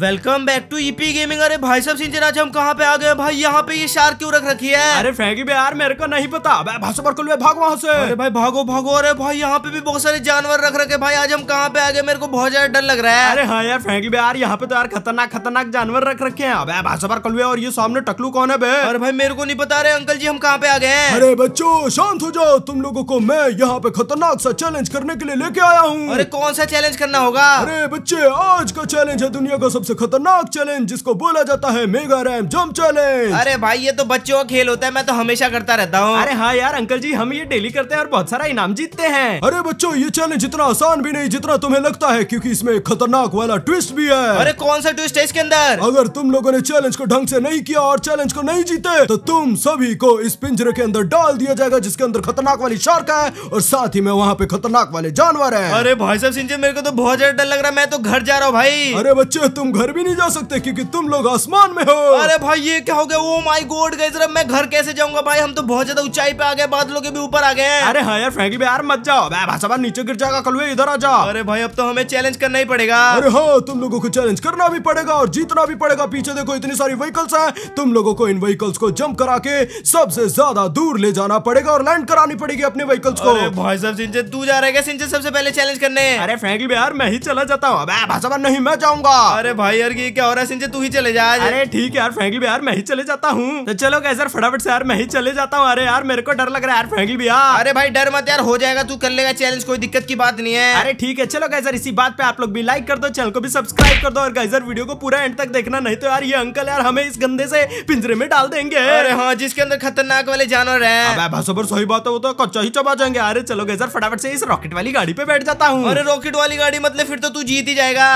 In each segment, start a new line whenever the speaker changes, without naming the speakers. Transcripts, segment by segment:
Welcome back to EP gaming अरे भाई सब सिंह आज हम कहाँ पे आ गए भाई यहाँ पे ये शार क्यों रख रखी है अरे फ्रैंकी भी यार मेरे को नहीं पता भाग वहाँ से अरे भाई भागो भागो अरे भाई यहाँ पे भी बहुत सारे जानवर रख रखे भाई आज हम कहाँ पे आ गए मेरे को बहुत ज्यादा डर लग रहा है अरे हाँ यार फ्रैंकी भी यार यहाँ पे तो यार खतरनाक खतरनाक जानवर रख रखे हैं अभी भाषा पर कलुए और ये सामने टकलू कौन है भाई अरे भाई मेरे को नहीं पता अरे अंकल जी हम कहाँ पे आ गए अरे
बच्चों शांत हो जाओ तुम लोगो को मैं यहाँ पे खतरनाक सा चैलेंज करने के लिए लेके आया हूँ अरे कौन सा चैलेंज करना होगा अरे बच्चे आज का चैलेंज है दुनिया का सबसे खतरनाक चैलेंज जिसको बोला जाता है मेगा
रैम जम्प चैलेंज अरे भाई ये तो बच्चों का खेल होता है मैं तो हमेशा करता रहता हूँ अरे हाँ यार अंकल जी हम ये डेली करते हैं और बहुत सारा इनाम जीतते हैं अरे बच्चों
ये चैलेंज जितना आसान भी नहीं जितना तुम्हें लगता है क्यूँकी इसमें खतरनाक वाला ट्विस्ट भी है अरे कौन सा ट्विस्ट है इसके अंदर अगर तुम लोगों ने चैलेंज को ढंग से नहीं किया और चैलेंज को नहीं जीते तो तुम सभी को इस पिंजरे के अंदर डाल दिया जाएगा जिसके अंदर खतरनाक वाली शार्क है और साथ ही में वहाँ पे खतरनाक
वाले जानवर है अरे भाई साहब सिंह मेरे को तो बहुत ज्यादा डर लग रहा है मैं तो घर जा रहा हूँ भाई अरे बच्चे तुम घर भी नहीं जा सकते क्योंकि तुम लोग आसमान में हो अरे भाई ये क्या हो गया ओ माय गॉड गए मैं घर कैसे जाऊंगा भाई हम तो बहुत ज्यादा ऊंचाई पे आ गए बादलों के भी ऊपर आ गए अरे हाँ यार फ्रैंकी भी यार मत जाओ भाषा नीचे गिर जाएगा कल इधर आ जाओ अरे भाई अब तो हमें चैलेंज करना ही पड़ेगा अरे हाँ तुम लोगों को चैलेंज करना भी
पड़ेगा और जीतना भी पड़ेगा पीछे देखो इतनी सारी व्हीकल्स है तुम लोगो को इन व्हीकल्स को जम्प करा के सबसे ज्यादा दूर ले जाना पड़ेगा और लैंड करानी पड़ेगी अपने व्हीकल्स को
भाई साहब सिंचे तू जा रहेगा सिंचे सबसे पहले चैलेंज करने अरे फ्रैंकली यार मैं ही चला जाता हूँ भाषा नहीं मैं जाऊंगा अरे भाई यार ये क्या हो रहा है सिंचे तू ही चले जा अरे ठीक है यार फ्रेंकली भी यार मैं ही चले जाता हूँ तो चलो कैसे फटाफट से यार मैं ही चले जाता हूँ अरे यार मेरे को डर लग रहा है यार फ्रेंकली भी यार अरे भाई डर मत यार हो जाएगा तू कर लेगा चैलेंज कोई दिक्कत की बात नहीं है अरे ठीक है चलो कैसे इसी बात पे आप लोग भी लाइक कर दो चैनल को भी सब्सक्राइब कर दो और गाइजर वीडियो को पूरा एंड तक देखना नहीं तो यार ये अंकल यार हमें इस गंदे से पिंजरे में डाल देंगे अरे हाँ जिसके अंदर खतरनाक वाले जानवर है सही बात है वो तो कच्चा ही चबा जाएंगे अरे चलो गैसर फटाफट से इस रॉकेट वाली गाड़ी पे बैठ जाता हूँ अरे रॉकेट वाली गाड़ी मतलब फिर तो तू जीत ही जाएगा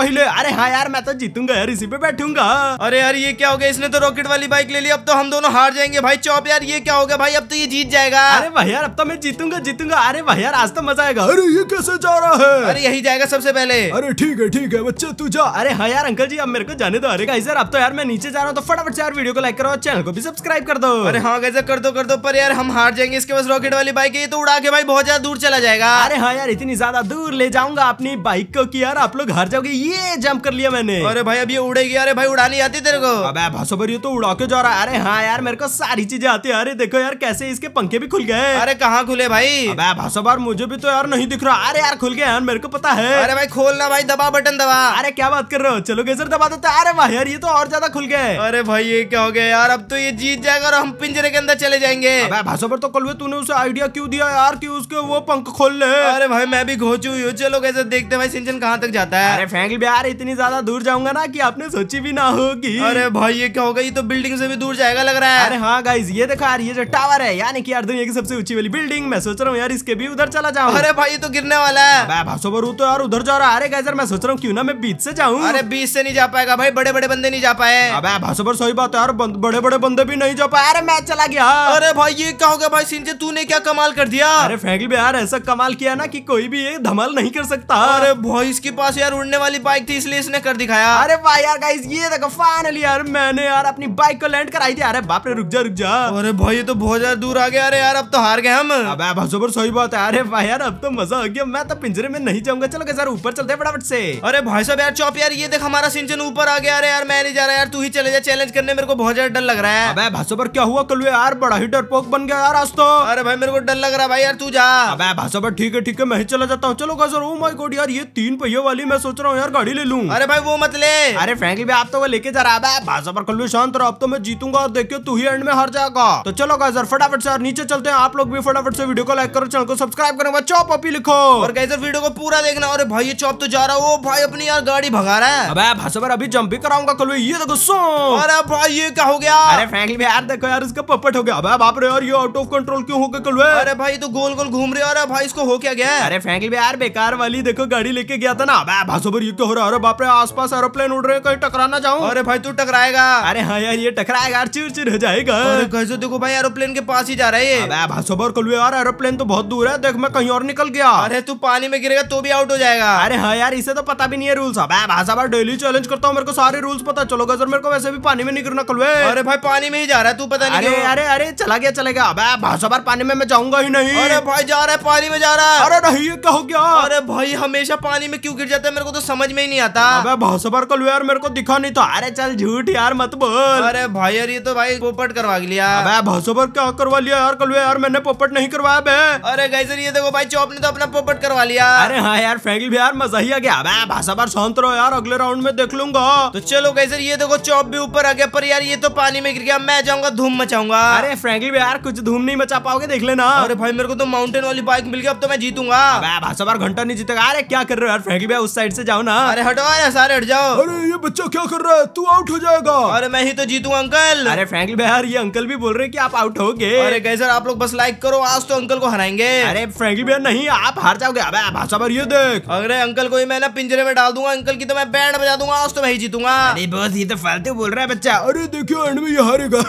वही ले अरे हाँ हाँ यार मैं तो जीतूंगा यार इसी पे बैठूंगा अरे यार ये क्या हो गया इसने तो रॉकेट वाली बाइक ले ली अब तो हम दोनों हार जाएंगे भाई चौप यार ये क्या हो गया भाई अब तो ये जीत जाएगा अरे भाई यार अब तो मैं जीतूंगा जीतूंगा अरे भाई यार आज तो मजा आएगा अरे ये
कैसे जा रहा है अरे यही
जाएगा सबसे पहले अरे ठीक है ठीक है बच्चे तू जा अरे हाँ यार अंकल जी अब मेरे को जाने दो अरे गाइजर अब तो यार मैं नीचे जा रहा हूँ तो फटाफट यार वीडियो को लाइक करो चैनल को भी सब्सक्राइब कर दो अरे हाँ गाइजर कर दो कर दो पर यार हम हार जाएंगे इसके पास रॉकेट वाली बाइक है ये तो उड़ा के भाई बहुत ज्यादा दूर चला जाएगा अरे हाँ यार इतनी ज्यादा दूर ले जाऊंगा अपनी बाइक को की यार आप लोग हार जाओगे ये जम्प कर लिया मैंने अरे भाई अभी उड़ेगी अरे भाई उड़ानी आती तेरे को अब भाषो ये तो उड़ा के जा रहा है अरे हाँ यार मेरे को सारी चीजें आती है अरे देखो यार कैसे इसके पंखे भी खुल गए अरे कहाँ खुले भाई भाषो भासोबर मुझे भी तो यार नहीं दिख रहा अरे यार खुल गया यार मेरे को पता है अरे भाई खोलना भाई दबा बटन दबा अरे क्या बात कर रहे हो चलो गेजर दबा देते अरे भाई यार ये तो और ज्यादा खुल गए अरे भाई ये क्या हो गया यार अब तो ये जीत जाएगा और हम पिंजरे के अंदर चले जाएंगे भाषो पर तो कल तूने उसे आइडिया क्यों दिया यार कि उसके वो पंख खोल ले अरे भाई मैं भी घोचू चलो कैसे देखते भाई सिंचन कहाँ तक जाता है अरे फेंक भी यार इतनी ज्यादा दूर जाऊंगा ना कि आपने सोची भी ना होगी अरे भाई ये क्या होगा ये तो बिल्डिंग से भी दूर जाएगा लग रहा है अरे हाँ गाइज ये देखा यार ये जो टावर है यानी कि यार दुनिया की सबसे ऊंची वाली बिल्डिंग मैं सोच रहा हूँ यार इसके भी उधर चला जाऊँ अरे भाई ये तो गिरने वाला है भाषो तो यार उधर जा रहा है अरे गाइजर मैं सोच रहा हूँ क्यों ना मैं बीच से जाऊँ अरे बीच से नहीं जा पाएगा भाई बड़े बड़े बंदे नहीं जा पाए अबे भाषो सही बात है यार बड़े बड़े बंदे भी नहीं जा पाए अरे मैं चला गया अरे भाई ये क्या होगा भाई सिंचे तूने क्या कमाल कर दिया अरे फ्रेंकली भी यार ऐसा कमाल किया ना की कोई भी ये धमाल नहीं कर सकता अरे भाई इसके पास यार उड़ने वाली बाइक थी इसलिए इसने किसने कर दिखाया अरे भाई यार गाइस ये देखो फाइनली यार मैंने यार अपनी बाइक को लैंड कराई थी अरे बाप रे रुक जा रुक जा अरे भाई ये तो बहुत ज्यादा दूर आ गया अरे यार अब तो हार गए हम अब जबर सही बात है अरे भाई यार अब तो मजा आ गया मैं तो पिंजरे में नहीं जाऊंगा चलो यार ऊपर चलते फटाफट से अरे भाई साहब यार चौप यार ये देख हमारा सिंचन ऊपर आ गया अरे यार मैं नहीं जा रहा यार तू ही चले जा चैलेंज करने मेरे को बहुत ज्यादा डर लग रहा है अबे भाई पर क्या हुआ कल यार बड़ा ही डरपोक बन गया यार आज तो अरे भाई मेरे को डर लग रहा है भाई यार तू जा अबे भाई पर ठीक है ठीक है मैं ही चला जाता हूँ चलो सर ओ माय गॉड यार ये तीन पहियों वाली मैं सोच रहा हूँ यार गाड़ी ले लूँ अरे अरे भाई वो मत ले अरे फ्रेंकली भाई आप तो वो लेके जा रहा है भाषा पर कल्लू शांत रहो अब तो मैं जीतूंगा और देखियो तू ही एंड में हार जाएगा तो चलो गाइजर फटाफट से नीचे चलते हैं आप लोग भी फटाफट से वीडियो को लाइक करो चैनल को सब्सक्राइब करो चौप अपी लिखो और गाइजर वीडियो को पूरा देखना अरे भाई ये चौप तो जा रहा वो भाई अपनी यार गाड़ी भगा रहा है अब भाषा पर अभी जंप भी कराऊंगा कल्लू ये देखो सो अरे भाई ये क्या हो गया अरे फ्रेंकली भाई यार देखो यार इसका पपट हो गया अब बाप रे यार ये आउट ऑफ कंट्रोल क्यों हो गया कल्लू अरे भाई तो गोल गोल घूम रहे अरे भाई इसको हो क्या गया अरे फ्रेंकली भाई यार बेकार वाली देखो गाड़ी लेके गया था ना अब भाषा पर ये क्या हो रहा है बाप आस आसपास एरोप्लेन उड़ रहे कहीं टकरा ना अरे भाई तू टकराएगा अरे हाँ यार ये टकराएगा चिर चिर हो जाएगा कैसे देखो भाई एरोप्लेन के पास ही जा रहे है सबर कर यार एरोप्लेन तो बहुत दूर है देख मैं कहीं और निकल गया अरे तू पानी में गिरेगा तो भी आउट हो जाएगा अरे हाँ यार इसे तो पता भी नहीं है रूल्स अब भाषा बार डेली चैलेंज करता हूँ मेरे को सारे रूल्स पता चलो गजर मेरे को वैसे भी पानी में नहीं गिरना कलवे अरे भाई पानी में ही जा रहा है तू पता नहीं अरे अरे अरे चला गया चला गया अब भाषा बार पानी में मैं जाऊंगा ही नहीं अरे भाई जा रहा है पानी में जा रहा है अरे नहीं क्या हो गया अरे भाई हमेशा पानी में क्यों गिर जाता है मेरे को तो समझ में ही नहीं आता अबे भौसबर को यार मेरे को दिखा नहीं तो अरे चल झूठ यार मत बोल अरे भाई यार ये तो भाई पोपट करवा लिया अबे भौसबर क्या करवा लिया यार कल यार मैंने पोपट नहीं करवाया बे अरे गाइजर ये देखो भाई चौप ने तो अपना पोपट करवा लिया अरे हाँ यार फेंकल भी यार मजा ही आ गया अबे भौसबर शांत रहो यार अगले राउंड में देख लूंगा तो चलो गई ये देखो चौप भी ऊपर आ गया पर यार ये तो पानी में गिर गया मैं जाऊंगा धूम मचाऊंगा अरे फ्रेंकली भी यार कुछ धूम नहीं मचा पाओगे देख लेना अरे भाई मेरे को तो माउंटेन वाली बाइक मिल गई अब तो मैं जीतूंगा भौसबर घंटा नहीं जीतेगा अरे क्या कर रहे हो यार फ्रेंकली भी उस साइड से जाओ ना अरे हटो अरे हैं सारे हट जाओ अरे ये बच्चा क्या कर रहा है तू आउट हो जाएगा अरे मैं ही तो जीतूंगा अंकल अरे फ्रैंकली भैया ये अंकल भी बोल रहे की आप आउट हो गए अरे कैसे आप लोग बस लाइक करो आज तो अंकल को हराएंगे अरे फ्रैंकली भैया नहीं आप हार जाओगे अब भाषा भर ये देख अरे अंकल को मैं ना पिंजरे में डाल दूंगा अंकल की तो मैं बैंड बजा दूंगा आज तो मैं ही जीतूंगा अरे बस ये तो फालतू बोल रहा है बच्चा अरे देखियो एंड में ये हारेगा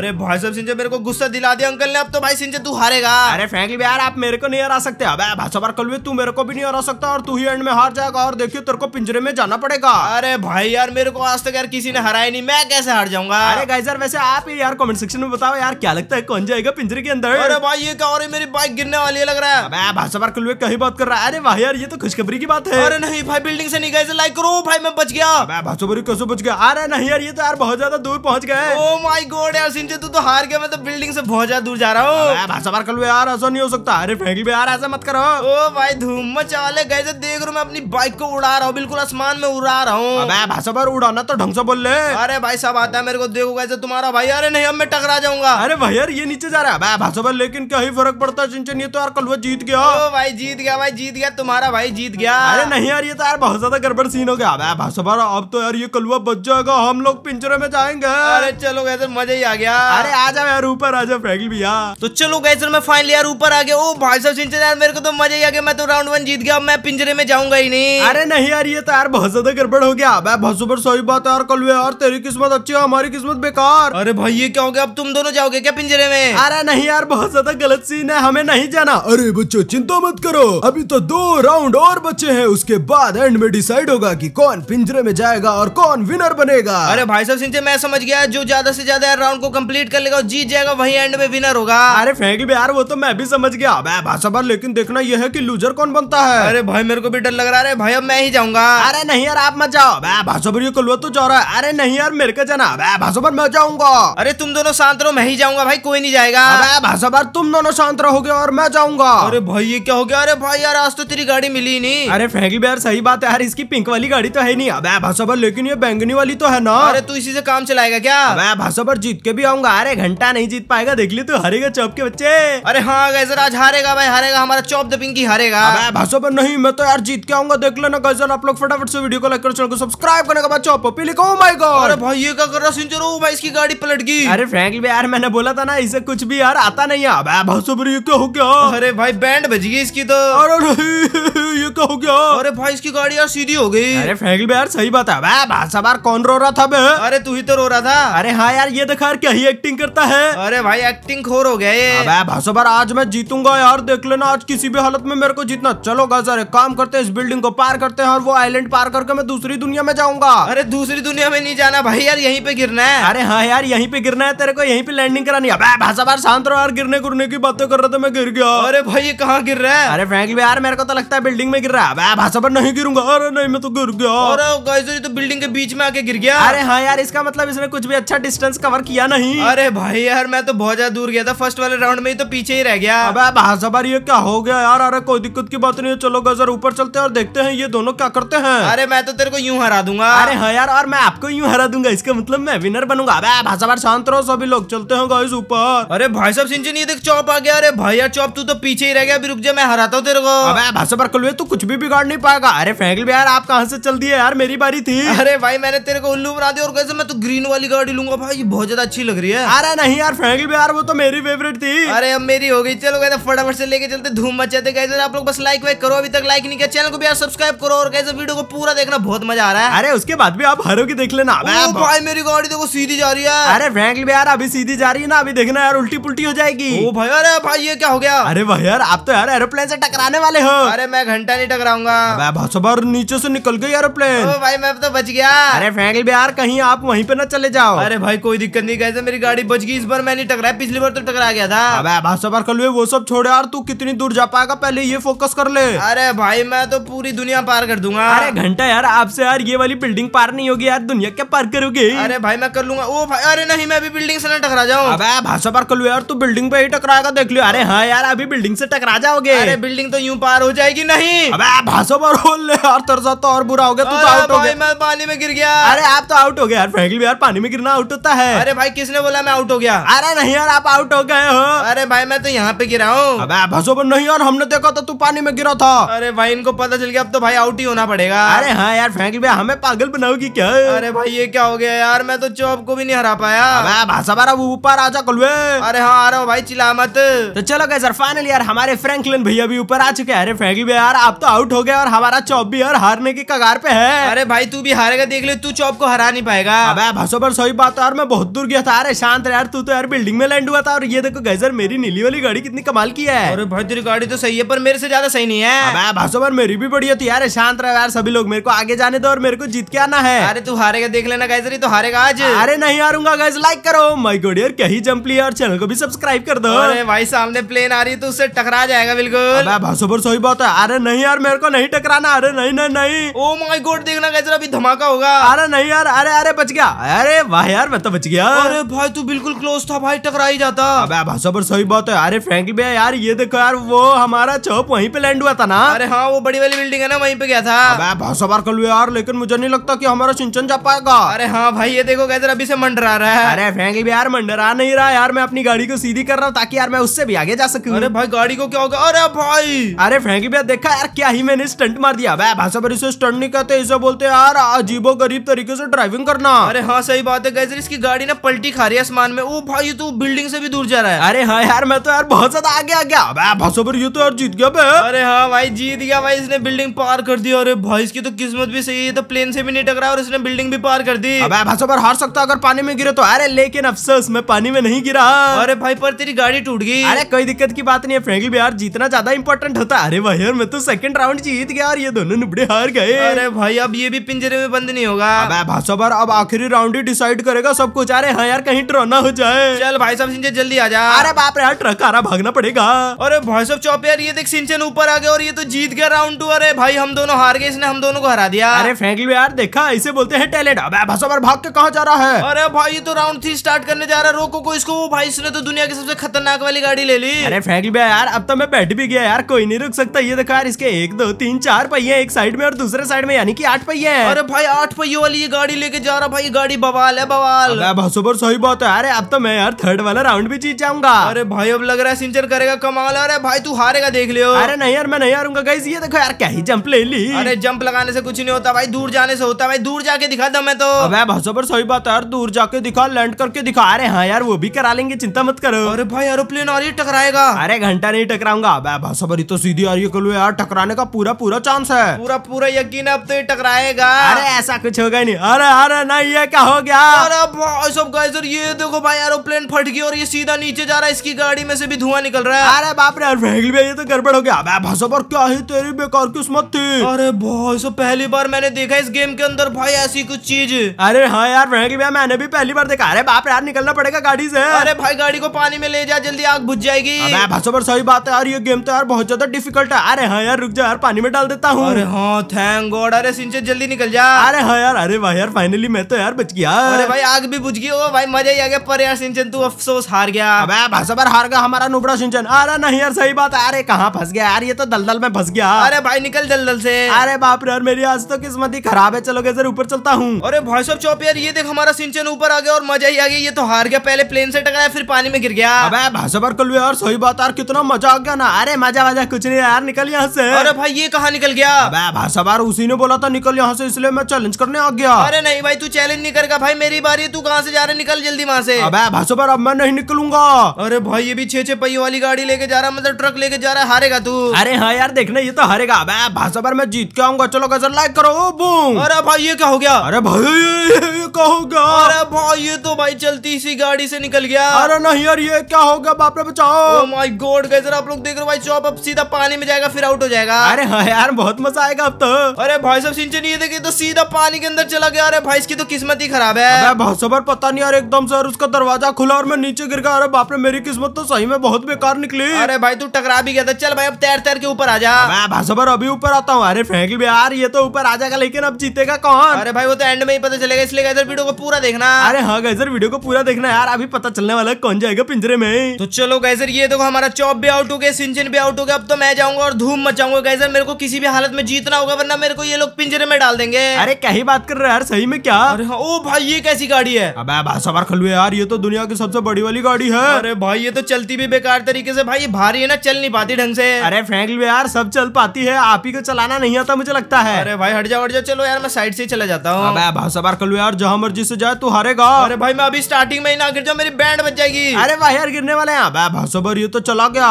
अरे भाई साहब सिंह मेरे को गुस्सा दिला दिया अंकल ने अब तो भाई सिंह तू हारेगा अरे फ्रैंकली भैया आप मेरे को नहीं हरा सकते अब भाषा पर कल तू मेरे को भी नहीं हरा सकता और तू ही एंड में हार जाएगा और देखियो तेरे को पिंजरे में जाना करना पड़ेगा अरे भाई यार मेरे को आज तक यार किसी ने हराया नहीं मैं कैसे हार जाऊंगा अरे गाइस यार वैसे आप ही यार कमेंट सेक्शन में बताओ यार क्या लगता है कौन जाएगा पिंजरे के अंदर अरे भाई ये क्या हो रही मेरी बाइक गिरने वाली है लग रहा है भाषा बार कुल कहीं बात कर रहा है अरे भाई यार ये तो खुशखबरी की बात है अरे नहीं भाई बिल्डिंग से नहीं गए लाइक करो भाई मैं बच गया भाषा बारी कैसे बच गया अरे नहीं यार ये तो यार बहुत ज्यादा दूर पहुंच गए ओ माई गोड यार सिंह तू तो हार गया मैं तो बिल्डिंग से बहुत ज्यादा दूर जा रहा हूँ भाषा बार कुल यार ऐसा नहीं हो सकता अरे फेंक यार ऐसा मत करो ओ oh भाई धूम मचा वाले गए देख रहा हूँ मैं अपनी बाइक को उड़ा रहा हूँ बिल्कुल आसमान में उड़ा रहा हूँ अबे भाषा पर उड़ाना तो ढंग से बोल ले अरे भाई सब आता है मेरे को देखो कैसे तुम्हारा भाई अरे नहीं अब मैं टकरा जाऊंगा अरे भाई यार ये नीचे जा रहा है भाषा पर लेकिन क्या ही फर्क पड़ता है सिंचन ये तो यार कल वो जीत गया भाई जीत गया भाई जीत गया तुम्हारा भाई जीत गया अरे नहीं यार ये तो यार बहुत ज्यादा गड़बड़ सीन हो गया भाषा पर अब तो यार ये कलवा बच जाएगा हम लोग पिंजरे में जाएंगे अरे चलो कैसे मजा ही आ गया अरे आ जाओ यार ऊपर आ जाओ फ्रेंकल भैया तो चलो कैसे मैं फाइनली यार ऊपर आ गया ओ भाई साहब सिंचन यार मेरे को तो मजा ही आ गया मैं तो राउंड वन जीत गया मैं पिंजरे में जाऊंगा ही नहीं अरे नहीं यार ये तो यार बहुत ज्यादा गड़बड़ हो गया मैं बहुत सुपर सॉरी बात यार कल यार तेरी किस्मत अच्छी है हमारी किस्मत बेकार अरे भाई ये क्या हो गया अब तुम दोनों जाओगे क्या पिंजरे में अरे नहीं यार बहुत ज्यादा गलत सीन है हमें नहीं जाना अरे बच्चों चिंता मत करो अभी तो दो राउंड और बच्चे है उसके बाद एंड में डिसाइड होगा की कौन पिंजरे में जाएगा और कौन विनर बनेगा अरे भाई साहब सिंह मैं समझ गया जो ज्यादा से ज्यादा राउंड को कम्प्लीट कर लेगा और जीत जाएगा वही एंड में विनर होगा अरे फेंक यार वो तो मैं भी समझ गया अब भाषा पर लेकिन देखना यह है की लूजर कौन बनता है अरे भाई मेरे को भी डर लग रहा है भाई अब मैं ही जाऊंगा अरे नहीं नहीं यार आप मत जाओ भाषोबर को लो तो जा रहा है अरे नहीं यार मेरे को जाना भाषोबर मैं जाऊंगा अरे तुम दोनों शांत रहो मैं ही जाऊंगा भाई कोई नहीं जाएगा भाषोबर तुम दोनों शांत रहोगे और मैं जाऊंगा अरे भाई ये क्या हो गया अरे भाई यार आज तो तेरी गाड़ी मिली नहीं अरे फैंकी यार सही बात है यार इसकी पिंक वाली गाड़ी तो है नहीं अब भाषोबर लेकिन ये बैंगनी वाली तो है ना अरे तू इसी से काम चलाएगा क्या मैं भाषोबर जीत के भी आऊंगा अरे घंटा नहीं जीत पाएगा देख ली तू हरेगा चौप के बच्चे अरे हाँ गैजर आज हारेगा भाई हारेगा हमारा चौप द पिंकी हारेगा भाषोबर नहीं मैं तो यार जीत के आऊंगा देख लेना गैजर आप लोग फटाफट से वीडियो को लाइक करो चैनल को सब्सक्राइब करने के बाद चौप पी लिखो माई गॉड अरे भाई ये क्या कर रहा सिंचरो भाई oh इसकी गाड़ी पलट गई अरे फ्रेंक भाई यार मैंने बोला था ना इसे कुछ भी यार आता नहीं है अबे भसुबरी ये क्या हो गया अरे भाई बैंड बज गई इसकी तो अरे नहीं ये क्या हो गया अरे भाई इसकी गाड़ी यार सीधी हो गई अरे फ्रेंक भाई यार सही बात है अबे बार कौन रो रहा था बे अरे तू ही तो रो रहा था अरे हाँ यार ये देखा यार क्या ही एक्टिंग करता है अरे भाई एक्टिंग खोर हो गया ये अबे भाषा बार आज मैं जीतूंगा यार देख लेना आज किसी भी हालत में मेरे को जीतना चलो गाजर एक काम करते हैं इस बिल्डिंग को पार करते हैं और वो आइलैंड पार करके मैं दूसरी दुनिया में जाऊंगा अरे दूसरी दुनिया में नहीं जाना भाई यार यहीं पे गिरना है अरे हाँ यार यहीं पे गिरना है तेरे को यहीं पे लैंडिंग करानी है भाषा बार शांत रहो यार गिरने गुरने की बातें कर रहे थे मैं गिर गया अरे भाई ये कहाँ गिर रहा है अरे फ्रेंकली यार मेरे को तो लगता है बिल्डिंग में गिर रहा है भाषा पर नहीं गिरूंगा अरे नहीं मैं तो गिर गया अरे गाइस तो बिल्डिंग के बीच में आके गिर गया अरे हाँ यार इसका मतलब इसने कुछ भी अच्छा डिस्टेंस कवर किया नहीं अरे भाई यार मैं तो बहुत ज्यादा दूर गया था फर्स्ट वाले राउंड में ही तो पीछे ही रह गया अबे भाषा बार ये क्या हो गया यार अरे कोई दिक्कत की बात नहीं है चलो गजर ऊपर चलते हैं और देखते हैं ये दोनों क्या करते हैं अरे अरे मैं तो तेरे को यूं हरा दूंगा अरे हाँ यार और मैं आपको यूं हरा दूंगा इसका मतलब मैं विनर बनूंगा अबे भाषा बार शांत रहो सभी लोग चलते हैं गाइस ऊपर अरे भाई साहब सिंचन ये देख चौप आ गया अरे भाई यार चौप तू तो पीछे ही रह गया अभी रुक जा मैं हराता हूँ तेरे को अबे भाषा बार कल तू कुछ भी बिगाड़ नहीं पाएगा अरे फ्रैंकल यार आप कहाँ से चल दिए यार मेरी बारी थी अरे भाई मैंने तेरे को उल्लू बना दिया और कैसे मैं तो ग्रीन वाली गाड़ी लूंगा भाई बहुत ज्यादा अच्छी लग रही है अरे नहीं यार फ्रैंकल यार वो तो मेरी फेवरेट थी अरे अब मेरी हो गई चलो कहते फटाफट से लेके चलते धूम मचाते गए आप लोग बस लाइक वाइक करो अभी तक लाइक नहीं किया चैनल को भी यार सब्सक्राइब करो और कैसे वीडियो को पूरा देखना बहुत मजा आ रहा है अरे उसके बाद भी आप हरों की देख लेना भाई मेरी गाड़ी देखो सीधी जा रही है अरे फ्रेंकली यार अभी सीधी जा रही है ना अभी देखना यार उल्टी पुलटी हो जाएगी ओ भाई अरे भाई ये क्या हो गया अरे भाई यार आप तो यार एरोप्लेन से टकराने वाले हो अरे मैं घंटा नहीं टकराऊंगा भाषा नीचे से निकल गई एरोप्लेन भाई मैं तो बच गया अरे फ्रेंकली यार कहीं आप वहीं पे ना चले जाओ अरे भाई कोई दिक्कत नहीं कैसे मेरी गाड़ी बच गई इस बार मैं नहीं टकराया पिछली बार तो टकरा गया था अबे भाषा बार कल वो सब छोड़ यार तू कितनी दूर जा पाएगा पहले ये फोकस कर ले अरे भाई मैं तो पूरी दुनिया पार कर दूंगा अरे घंटा लगता है यार आपसे यार ये वाली बिल्डिंग पार नहीं होगी यार दुनिया क्या पार करोगे अरे भाई मैं कर लूंगा ओ भाई अरे नहीं मैं अभी बिल्डिंग से ना टकरा जाऊँ अब भाषा पार कर लू यार तू बिल्डिंग पे ही टकराएगा देख लो अरे हाँ यार अभी बिल्डिंग से टकरा जाओगे अरे बिल्डिंग तो यूँ पार हो जाएगी नहीं अब भाषा पर हो ले यार तरसा तो और बुरा हो गया तू तो आउट हो गया मैं पानी में गिर गया अरे आप तो आउट हो गया यार फ्रेंकली यार पानी में गिरना आउट होता है अरे भाई किसने बोला मैं आउट हो गया अरे नहीं यार आप आउट हो गए हो अरे भाई मैं तो यहाँ पे गिरा हूँ अब भाषा पर नहीं यार हमने देखा था तू पानी में गिरा था अरे भाई इनको पता चल गया अब तो भाई आउट ही होना पड़ेगा अरे हाँ यार फ्रेंकली भाई हमें पागल बनाओगी क्या अरे भाई ये क्या हो गया यार मैं तो चौप को भी नहीं हरा पाया भाषा बारा ऊपर आ जा कलवे अरे हाँ आ रहा हूँ भाई चिल्ला मत तो चलो गए फाइनल यार हमारे फ्रेंकलिन भैया भी ऊपर आ चुके हैं अरे फ्रैंकलिन भाई यार आप तो आउट हो गए और हमारा चौप भी यार हारने की कगार पे है अरे भाई तू भी हारेगा देख ले तू चौप को हरा नहीं पाएगा भाषा पर सही बात यार मैं बहुत दूर गया था अरे शांत यार तू तो यार बिल्डिंग में लैंड हुआ था और ये देखो गैजर मेरी नीली वाली गाड़ी कितनी कमाल की है अरे भाई तेरी गाड़ी तो सही है पर मेरे से ज्यादा सही नहीं है भाषा पर मेरी भी बढ़िया थी यार शांत रहे यार सभी लोग मेरे को आगे जाने दो और मेरे को जीत के आना है अरे तू हारेगा देख लेना गाइजरी तो हारेगा आज अरे नहीं हारूंगा गाइज लाइक करो माई गोड यार कहीं जंप लिया और चैनल को भी सब्सक्राइब कर दो अरे भाई सामने प्लेन आ रही है तो उससे टकरा जाएगा बिल्कुल भाषो पर सही बात है अरे नहीं यार मेरे को नहीं टकराना अरे नहीं नहीं नहीं ओ माई गोड देखना गाइजर अभी धमाका होगा अरे नहीं यार अरे अरे बच गया अरे वाह यार मैं तो बच गया अरे भाई तू बिल्कुल क्लोज था भाई टकरा ही जाता अबे भाषा पर सही बात है अरे फ्रेंक भी है यार ये देखो यार वो हमारा चौप वहीं पे लैंड हुआ था ना अरे हाँ वो बड़ी वाली बिल्डिंग है ना वहीं पे गया था अबे भाषा बार कर लो यार लेकिन मुझे नहीं लगता कि हमारा सिंचन जा पाएगा अरे हाँ भाई ये देखो कैसे अभी से मंडरा रहा है अरे फेंक भी यार मंडरा नहीं रहा यार मैं अपनी गाड़ी को सीधी कर रहा हूँ ताकि यार मैं उससे भी आगे जा सकूँ अरे भाई गाड़ी को क्या होगा अरे भाई अरे फेंकी भैया देखा यार क्या ही मैंने स्टंट मार दिया भाई भाषा पर इसे स्टंट नहीं कहते इसे बोलते यार अजीबो गरीब तरीके से ड्राइविंग करना अरे हाँ सही बात है कैसे इसकी गाड़ी ने पलटी खा रही है आसमान में वो भाई तू तो बिल्डिंग से भी दूर जा रहा है अरे हाँ यार मैं तो यार बहुत ज्यादा आगे आ गया भाषा पर ये तो यार जीत गया अरे हाँ भाई जीत गया भाई इसने बिल्डिंग पार कर दी अरे भाई इसकी तो किस्मत भी सही है तो प्लेन से भी नहीं टकरा और इसने बिल्डिंग भी पार कर दी अब भाषा पर हार सकता अगर पानी में गिरे तो अरे लेकिन अफसोस मैं पानी में नहीं गिरा अरे भाई पर तेरी गाड़ी टूट गई अरे कोई दिक्कत की बात नहीं है फ्रेंकली भी यार जीतना ज्यादा इंपॉर्टेंट होता है अरे भाई यार मैं तो सेकंड राउंड जीत गया यार ये दोनों नुबड़े हार गए अरे भाई अब ये भी पिंजरे में बंद नहीं होगा अब भाषा पर अब आखिरी राउंड ही डिसाइड करेगा सब कुछ अरे हाँ यार कहीं ट्रोना हो जाए चल भाई साहब सिंचन जल्दी आ जा अरे बाप रे ट्रक आ रहा भागना पड़ेगा अरे भाई साहब चौपे यार ये देख सिंचन ऊपर आ गए और ये तो जीत गया राउंड टू अरे भाई हम दोनों हार गए इसने हम दोनों को हरा दिया अरे फेंक लो यार देखा इसे बोलते हैं टैलेंट अबे भसो पर भाग के कहा जा रहा है अरे भाई तो राउंड थ्री स्टार्ट करने जा रहा है रोको को इसको भाई इसने तो दुनिया की सबसे खतरनाक वाली गाड़ी ले ली अरे फेंक भैया यार अब तो मैं बैठ भी गया यार कोई नहीं रुक सकता ये देखा यार इसके एक दो तीन चार पहिये एक साइड में और दूसरे साइड में यानी की आठ पहिये है अरे भाई आठ पहियों वाली ये गाड़ी लेके जा रहा भाई गाड़ी बवाल है बवाल भसो पर सही बात है अरे अब तो मैं यार थर्ड वाला राउंड भी जीत जाऊंगा अरे भाई अब लग रहा है सिंचर करेगा कमाल अरे भाई तू हारेगा देख लियो अरे नहीं यार मैं नहीं हारूंगा गाइस ये देखो यार क्या ही जंप ले ली अरे जंप लगाने से कुछ नहीं होता भाई दूर जाने से होता भाई दूर जाके दिखा था मैं तो भाषा पर सही बात है यार दूर जाके दिखा लैंड करके दिखा अरे हाँ यार वो भी करा लेंगे चिंता मत करो अरे भाई एरोप्लेन और टकराएगा अरे घंटा नहीं टकराऊंगा अबे भाषा पर तो सीधी आ रही है यार टकराने का पूरा पूरा चांस है पूरा पूरा यकीन अब तो ये टकराएगा अरे ऐसा कुछ होगा नहीं अरे अरे नहीं ये क्या हो गया अरे भाई सब गाइजर ये देखो भाई एरोप्लेन फट गई और ये सीधा नीचे जा रहा है इसकी गाड़ी में से भी धुआं निकल रहा है अरे बाप रे ये तो गड़बड़ हो गया भाषा पर क्या ही तेरी बेकार किस्मत थी अरे भाई सब पहली बार मैंने देखा इस गेम के अंदर भाई ऐसी कुछ चीज अरे हाँ यार महंगी भैया मैंने भी पहली बार देखा अरे बाप यार निकलना पड़ेगा गाड़ी से अरे भाई गाड़ी को पानी में ले जा जल्दी आग बुझ जाएगी बसो पर सही बात है यार ये गेम तो यार बहुत ज्यादा डिफिकल्ट है अरे हाँ यार रुक जा यार पानी में डाल देता हूँ अरे हाँ थैंक गॉड अरे सिंचे जल्दी निकल जा अरे हाँ यार अरे भाई यार फाइनली मैं तो यार बच गया अरे भाई आग भी बुझ गई हो भाई मजा ही आ गया पर यार सिंचन तू अफसोस हार गया भाषा पर हार गया हमारा नुबड़ा सिंचन अरे नहीं यार सही बात है अरे कहाँ फंस गया यार ये तो दलदल में फंस गया अरे भाई निकल दलदल से अरे बाप रे यार मेरी आज तो किस्मत ही खराब है चलोगे सर ऊपर चलता हूँ अरे भाई साहब चौप यार ये देख हमारा सिंचन ऊपर आ गया और मजा ही आ गया ये तो हार गया पहले प्लेन से टकराया फिर पानी में गिर गया अबे भाई साहब और कल यार सही बात यार कितना मजा आ गया ना अरे मजा मजा कुछ नहीं यार निकल यहाँ से अरे भाई ये कहाँ निकल गया भाई साहब उसी ने बोला था निकल यहाँ से इसलिए मैं चैलेंज करने आ गया अरे नहीं भाई तू चैलेंज नहीं करेगा भाई मेरी बारी तू कहाँ से जा रहा निकल जल्दी वहाँ से अबे भाई साहब अब मैं नहीं निकलूंगा अरे भाई ये भी छे छे पही वाली गाड़ी लेके जा रहा मतलब ट्रक लेके जा रहा हारेगा तू अरे हाँ यार देखना ये तो हारेगा अब भाई साहब मैं जीत के आऊंगा चलो सर लाइक करो बूम अरे भाई ये क्या हो गया अरे भाई ये, ये क्या गया अरे भाई ये तो भाई चलती सी गाड़ी से निकल गया अरे नहीं यार ये क्या गया बाप रे बचाओ माय गॉड गाइस आप लोग देख रहे हो भाई चॉप अब सीधा पानी में जाएगा फिर आउट हो जाएगा अरे हाँ यार बहुत मजा आएगा अब तो अरे भाई साहब सिंचन ये देखिए तो सीधा पानी के अंदर चला गया अरे भाई इसकी तो किस्मत ही खराब है बहुत सबर पता नहीं यार एकदम से उसका दरवाजा खुला और मैं नीचे गिर गया अरे बाप रे मेरी किस्मत तो सही में बहुत बेकार निकली अरे भाई तू टकरा भी गया था चल भाई अब तैर तैर के ऊपर आ जा भाई सबर अभी ऊपर आता हूँ अरे फेंक यार ये तो ऊपर आ जाएगा लेकिन अब जीतेगा कौन अरे भाई वो तो एंड में ही पता चलेगा इसलिए इधर वीडियो को पूरा देखना अरे हाँ गैजर वीडियो को पूरा देखना यार अभी पता चलने वाला कौन जाएगा पिंजरे में तो चलो गैजर ये देखो हमारा चौप भी आउट हो गया सिंचन भी आउट हो गया अब तो मैं जाऊंगा और धूम मचाऊंगा गैजर मेरे को किसी भी हालत में जीतना होगा वरना मेरे को ये लोग पिंजरे में डाल देंगे अरे कही बात कर रहे यार सही में क्या अरे हाँ, ओ भाई ये कैसी गाड़ी है अब सवार खलुए यार ये तो दुनिया की सबसे बड़ी वाली गाड़ी है अरे भाई ये तो चलती भी बेकार तरीके से भाई भारी है ना चल नहीं पाती ढंग से अरे फ्रेंकली यार सब चल पाती है आप ही को चलाना नहीं आता मुझे लगता है अरे भाई हट जाओ हट जाओ चलो यार मैं साइड से चला जाता हूँ भाषा बार कर लो यार जहाँ मर्जी से जाए तू हारेगा अरे भाई मैं अभी स्टार्टिंग में ही ना गिर जाओ मेरी बैंड बच जाएगी अरे भाई यार गिरने वाले हैं भाषा बार ये तो चला गया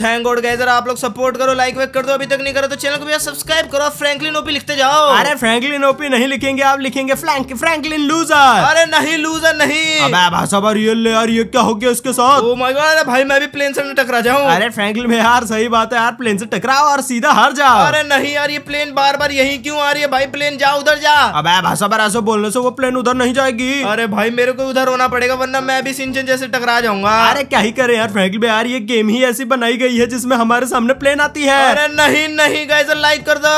थैंक गॉड गए आप लोग सपोर्ट करो लाइक वेक कर दो अभी तक नहीं तो करो तो चैनल को भैया सब्सक्राइब करो फ्रैंकलिन ओपी लिखते जाओ अरे फ्रैंकलिन ओपी नहीं लिखेंगे आप लिखेंगे फ्रैंकलिन लूजर अरे नहीं लूजर नहीं भाषा बार ये ले यार ये क्या हो गया इसके साथ oh अरे भाई मैं भी प्लेन से टकरा जाऊँ अरे फ्रैंकलिन यार सही बात है यार प्लेन से टकराओ और सीधा हार जाओ अरे नहीं यार ये प्लेन बार बार यही नहीं क्यों आ रही है भाई प्लेन जा उधर जा अब भाषा पर ऐसा बोलने से वो प्लेन उधर नहीं जाएगी अरे भाई मेरे को उधर होना पड़ेगा वरना मैं भी सिंचन जैसे टकरा जाऊंगा अरे क्या ही करे यार फ्रेंकली यार ये गेम ही ऐसी बनाई गई है जिसमें हमारे सामने प्लेन आती है अरे नहीं नहीं गए लाइक कर दो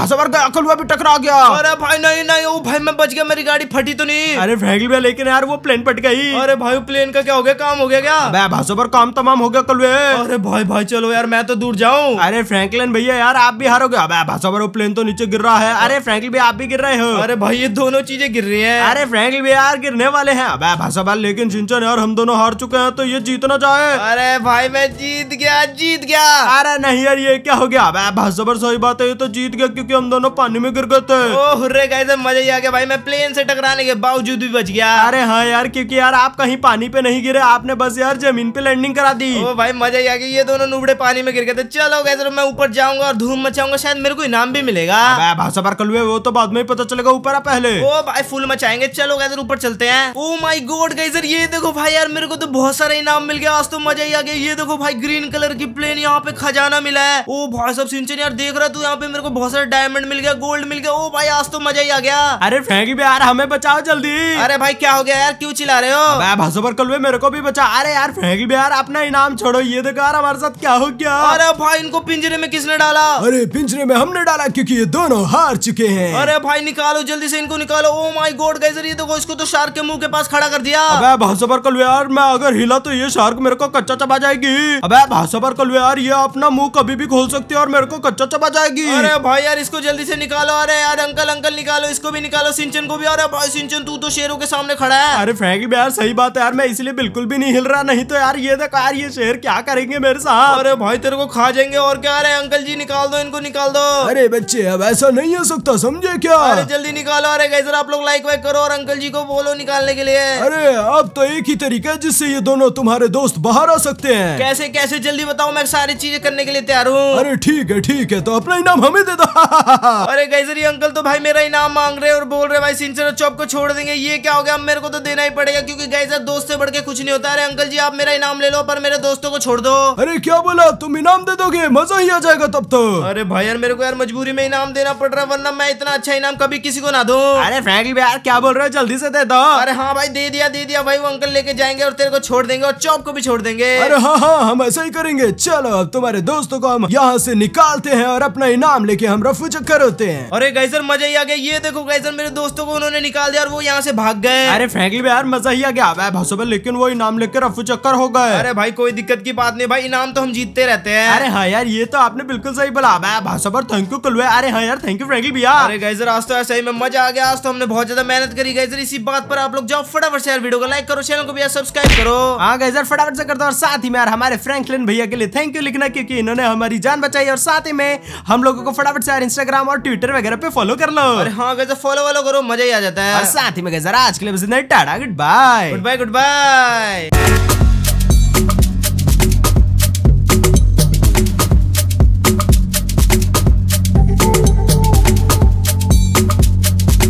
भाषा पर अकल हुआ भी टकरा गया अरे भाई नहीं नहीं वो भाई मैं बच गया मेरी गाड़ी फटी तो नहीं अरे फ्रेंकली लेकिन यार वो प्लेन फट गई अरे भाई प्लेन का क्या हो गया काम हो गया क्या भाषा पर काम तमाम हो गया कल अरे भाई भाई चलो यार मैं तो दूर जाऊँ अरे फ्रैंकलिन भैया यार आप भी हारोगे भाषा पर वो प्लेन तो नीचे गिर रहा है अरे फ्रेंकल भी आप भी गिर रहे हो अरे भाई ये दोनों चीजें गिर रही है अरे फ्रेंकल भी यार गिरने वाले हैं अब भाषा भाई लेकिन सिंचन यार हम दोनों हार चुके हैं तो ये जीतना चाहे अरे भाई मैं जीत गया जीत गया अरे नहीं यार ये क्या हो गया अब भाषा सही बात है ये तो जीत गया क्यूँकी हम दोनों पानी में गिर गए थे हुर्रे गए थे मजा ही आ गया भाई मैं प्लेन से टकराने के बावजूद भी बच गया अरे हाँ यार क्योंकि यार आप कहीं पानी पे नहीं गिरे आपने बस यार जमीन पे लैंडिंग करा दी ओ भाई मजा ही आ गया ये दोनों नुबड़े पानी में गिर गए थे चलो गए मैं ऊपर जाऊंगा और धूम मचाऊंगा शायद मेरे को इनाम भी मिलेगा हाँ। अबे भाषा कलुए वो तो बाद में पता चलेगा ऊपर आ पहले ओ भाई फुल मचाएंगे चलो गैजर ऊपर चलते हैं ओ माय गॉड गाइजर ये देखो भाई यार मेरे को तो बहुत सारे इनाम मिल गया आज तो मजा ही आ गया ये देखो भाई ग्रीन कलर की प्लेन यहाँ पे खजाना मिला है ओ भाई सब सिंचन यार देख रहा तू यहाँ पे मेरे को बहुत सारे डायमंड मिल गया गोल्ड मिल गया ओ भाई आज तो मजा ही आ गया अरे फेंकी भी यार हमें बचाओ जल्दी अरे भाई क्या हो गया यार क्यों चिल्ला रहे हो भाषा पर कलुए मेरे को भी बचा अरे यार फेंकी भी यार अपना इनाम छोड़ो ये देखो यार हमारे साथ क्या हो गया अरे भाई इनको पिंजरे में किसने डाला अरे पिंजरे
में हमने डाला क्योंकि ये दो दोनों हार चुके हैं
अरे भाई निकालो जल्दी से इनको निकालो ओ माई गोड गाइस देखो इसको तो शार्क के मुंह के पास खड़ा कर दिया अबे भासोबर कल यार मैं अगर हिला तो ये शार्क मेरे को कच्चा चबा जाएगी अबे भाषा कल यार ये अपना मुंह कभी भी खोल सकती है और मेरे को कच्चा चबा जाएगी अरे भाई यार इसको जल्दी से निकालो अरे यार अंकल अंकल निकालो इसको भी निकालो सिंचन को भी अरे भाई सिंचन तू तो शेरों के सामने खड़ा है अरे फेंक यार सही बात है यार मैं इसलिए बिल्कुल भी नहीं हिल रहा नहीं तो यार ये देखो यार ये शेर क्या करेंगे मेरे साथ अरे भाई तेरे को खा जाएंगे और क्या अरे अंकल जी निकाल दो इनको निकाल दो
अरे बच्चे अब ऐसा नहीं हो सकता
समझे क्या अरे जल्दी निकालो अरे गैसर आप लोग लाइक वाइक करो और अंकल जी को बोलो निकालने के लिए अरे
अब तो एक ही तरीका है जिससे ये दोनों तुम्हारे दोस्त बाहर आ
सकते हैं कैसे कैसे जल्दी बताओ मैं सारी चीजें करने के लिए तैयार हूँ अरे
ठीक है ठीक है तो अपना इनाम
हमें दे दो अरे गैसर ये अंकल तो भाई मेरा इनाम मांग रहे और बोल रहे भाई सिंसर चौप को छोड़ देंगे ये क्या हो गया अब मेरे को तो देना ही पड़ेगा क्योंकि गैजर दोस्त से बढ़ के कुछ नहीं होता अरे अंकल जी आप मेरा इनाम ले लो पर मेरे दोस्तों को छोड़ दो अरे क्या बोला तुम इनाम दे दोगे मजा ही आ जाएगा तब तो अरे भाई यार मेरे को यार मजबूरी में इनाम दे देना पड़ रहा वरना मैं इतना अच्छा इनाम कभी किसी को ना दू अरे फ्रैंकली यार क्या बोल रहे हो जल्दी से दे दो अरे हाँ भाई दे दिया दे दिया भाई वो अंकल लेके जाएंगे और तेरे को छोड़ देंगे और चौप को भी छोड़ देंगे अरे हाँ हाँ
हम ऐसा ही करेंगे चलो अब तुम्हारे दोस्तों को हम यहाँ से निकालते हैं और अपना इनाम लेके हम रफू चक्कर होते हैं
अरे गाइजर मजा ही आ गया ये देखो गाइजर मेरे दोस्तों को उन्होंने निकाल दिया और वो यहाँ से भाग गए अरे फ्रैंकली यार मजा ही आ गया भाई लेकिन वो इनाम लेके रफू चक्कर हो गए अरे भाई कोई दिक्कत की बात नहीं भाई इनाम तो हम जीतते रहते हैं अरे हाँ यार ये तो आपने बिल्कुल सही बोला भाई भाषा पर थैंक यू कुलवे अरे हाँ यार थैंक यू फ्रेंकली भैया अरे गाइजर आज तो सही में मजा आ गया आज तो हमने बहुत ज्यादा मेहनत करी गाइजर इसी बात पर आप लोग जाओ फटाफट से यार वीडियो को लाइक करो चैनल को भैया सब्सक्राइब करो हाँ गाइजर फटाफट से कर दो और साथ ही में यार हमारे फ्रैंकलिन भैया के लिए थैंक यू लिखना क्योंकि इन्होंने हमारी जान बचाई और साथ ही में हम लोगों को फटाफट से यार इंस्टाग्राम और ट्विटर वगैरह पे फॉलो कर लो अरे हाँ गाइजर फॉलो वॉलो करो मजा ही आ जाता है साथ ही में गाइजर आज के लिए tata goodbye goodbye good bye